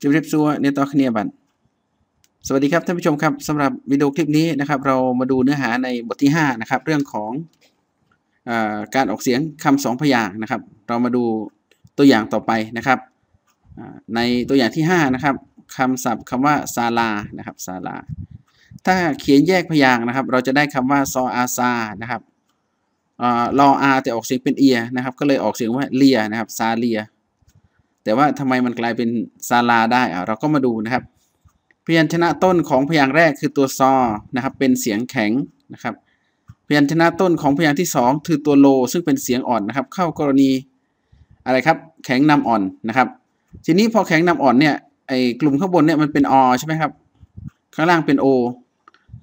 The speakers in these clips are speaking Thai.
จជម្រាបសួរអ្នอតគนีាบันสวัสดีครับท่านผู้ชมครับสำหรับวิดีโอคลิปนี้นะครับเรามาดูเนื้อหาในบทที่5นะครับเรื่องของอการออกเสียงคำสองพยางนะครับ เรามาดูตัวอย่างต่อไปนะครับในตัวอย่างที่5นะครับคำศัพท์คำว่าซาลานะครับซาลาถ้าเขียนแยกพยางนะครับ เราจะได้คำว่าซออาซานะครับรออาแต่ออกเสียงเป็นเอียนะครับก็เลยออกเสียงว่าเลียนะครับซาเลียแต่ว่าทำไมมันกลายเป็นซาลา ได้อะเราก็มาดูนะครับพยัญชนะต้นของพยางค์แรกคือตัว ซอนะครับ เป็นเสียงแข็งนะครับพยัญชนะต้นของพยางค์ที่2คือ ตัวโลซึ่งเป็นเสียงอ่อนนะครับ เข้ากรณีอะไรครับ แข็งนำอ่อนนะครับ ทีนี้พอแข็งนำอ่อนเนี่ย ไอ้กลุ่มข้างบนเนี่ยมันเป็นอใช่ไหมครับ ข้างล่างเป็นโอ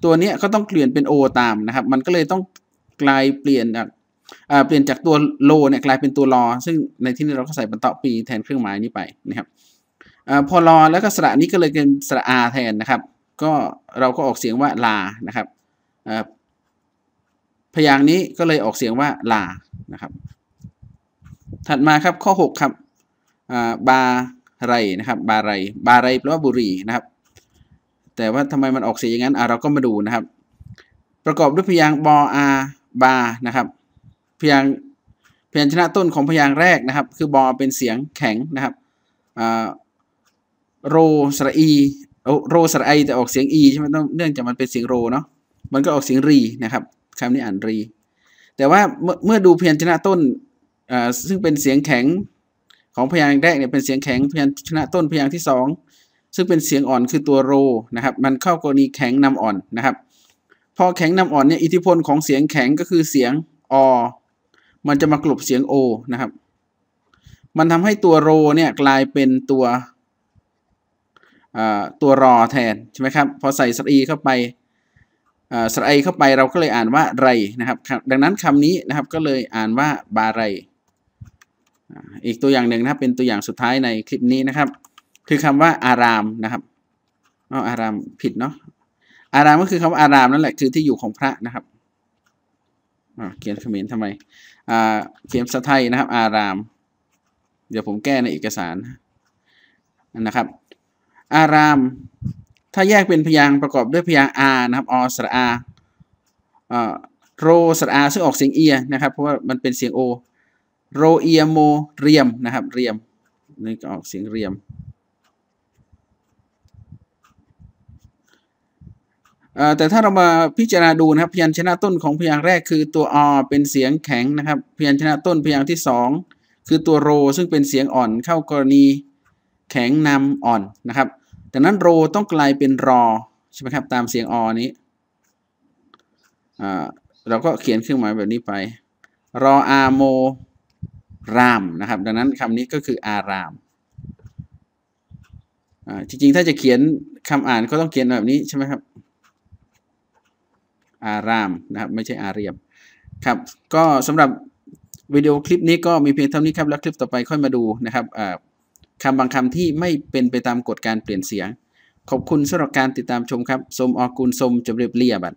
ตัวนี้ก็ต้องเปลี่ยนเป็นโอตามนะครับ มันก็เลยต้องกลายเปลี่ยนจากเปลี่ยนจากตัวโลเนี่ยกลายเป็นตัวรอซึ่งในที่นี้เราก็ใส่บรรทัดปีแทนเครื่องหมายนี้ไปนะครับพอรอแล้วก็สระนี้ก็เลยเป็นสระอาแทนนะครับก็เราก็ออกเสียงว่าลานะครับพยางนี้ก็เลยออกเสียงว่าลานะครับ ถัดมาครับข้อ 6 ครับบาไรนะครับ บาไรบาไรแปลว่าบุรีนะครับ แต่ว่าทำไมมันออกเสียงอย่างนั้นเราก็มาดูนะครับ ประกอบด้วยพยางบออาบานะครับพยางพยัญชนะต้นของพยางแรกนะครับ คือบอเป็นเสียงแข็งนะครับโรสระอีโรสระไอแต่ออกเสียงอีใช่ไหมเนื่องจากมันเป็นเสียงโรเนาะมันก็ออกเสียงรีนะครับคำนี้อ่านรีแต่ว่าเมื่อดูเพยัญชนะต้นซึ่งเป็นเสียงแข็งของพยางค์แรกเนี่ยเป็นเสียงแข็งพยางชนะต้นพยางค์ที่ 2 ซึ่งเป็นเสียงอ่อนคือตัวโรนะครับมันเข้ากรณีแข็งนำอ่อนนะครับ พอแข็งนำอ่อนเนี่ยอิทธิพลของเสียงแข็งก็คือเสียงอมันจะมากลบเสียง O นะครับ มันทำให้ตัวโรเนี่ยกลายเป็นตัวตัวรอแทนใช่ไหมครับ พอใส่สระอีเข้าไปสระไอเข้าไปเราก็เลยอ่านว่าไรนะครับ ดังนั้นคำนี้นะครับก็เลยอ่านว่าบาไร อีกตัวอย่างหนึ่งนะครับเป็นตัวอย่างสุดท้ายในคลิปนี้นะครับ คือคำว่าอารามนะครับ อ้ออารามผิดเนาะ อารามก็คือคำว่าอารามนั่นแหละคือที่อยู่ของพระนะครับเขียนเขมรทำไมเขียนสาไทยนะครับอาราม เดี๋ยวผมแก้ในเอกสารนะครับอาราม ถ้าแยกเป็นพยางประกอบด้วยพยางอานะครับอสระอาโรสระอาซึ่งออกเสียงเอียนะครับ เพราะว่ามันเป็นเสียงโอ โรเอียโมเรียมนะครับเรียม นี่ก็ออกเสียงเรียมแต่ถ้าเรามาพิจารณาดูนะครับพยัญชนะต้นของพยางแรกคือตัวอเป็นเสียงแข็งนะครับพยัญชนะต้นพยางที่ 2 คือตัวโรซึ่งเป็นเสียงอ่อนเข้ากรณีแข็งนำอ่อนนะครับดังนั้นโรต้องกลายเป็นรอใช่ไหมครับตามเสียงอนี้เราก็เขียนเครื่องหมายแบบนี้ไปรออาโมรามนะครับดังนั้นคำนี้ก็คืออารามจริงๆถ้าจะเขียนคำอ่านก็ต้องเขียนแบบนี้ใช่ไหมครับอารามนะครับไม่ใช่อาเรียบครับ ก็สำหรับวิดีโอคลิปนี้ก็มีเพียงเท่านี้ครับแล้วคลิปต่อไปค่อยมาดูนะครับคำบางคำที่ไม่เป็นไปตามกฎการเปลี่ยนเสียง ขอบคุณสำหรับการติดตามชมครับ สมออกูลสมจำเรียบเรียบัด